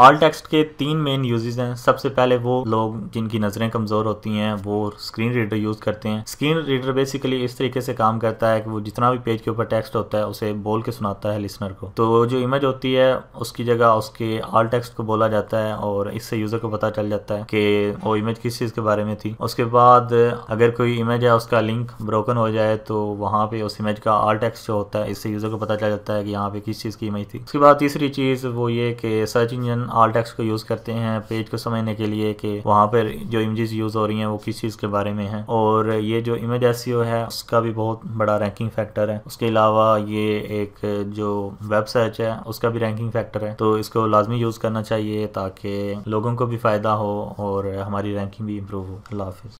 आल text के तीन main usage हैं सबसे पहले वो लोग जिनकी नज़रें कमज़ोर होती हैं वो स्क्रीन रीडर यूज़ करते हैं स्क्रीन रीडर बेसिकली इस तरीके से काम करता है कि वो जितना भी पेज के ऊपर टेक्स्ट होता है उसे बोल के सुनाता है लिसनर को तो जो इमेज होती है उसकी जगह उसके आल टेक्स्ट को बोला जाता है और इससे यूज़र को पता चल जाता है कि वो इमेज किस चीज़ के बारे में थी उसके बाद अगर कोई इमेज है उसका लिंक ब्रोकन हो जाए तो वहाँ पे उस इमेज का आल टेक्स्ट जो होता है इससे यूज़र को पता चल जाता है कि यहाँ पे किस चीज़ की इमेज थी उसके बाद तीसरी चीज़ वो ये कि सर्च इंजन अपन आल्ट को यूज़ करते हैं पेज को समझने के लिए कि वहाँ पर जो इमेजेस यूज़ हो रही हैं वो किस चीज़ के बारे में है और ये जो इमेज एस e है उसका भी बहुत बड़ा रैंकिंग फैक्टर है उसके अलावा ये एक जो वेब सर्च है उसका भी रैंकिंग फैक्टर है तो इसको लाजमी यूज़ करना चाहिए ताकि लोगों को भी फ़ायदा हो और हमारी रैंकिंग भी इम्प्रूव हो अल्लाह हाफिज़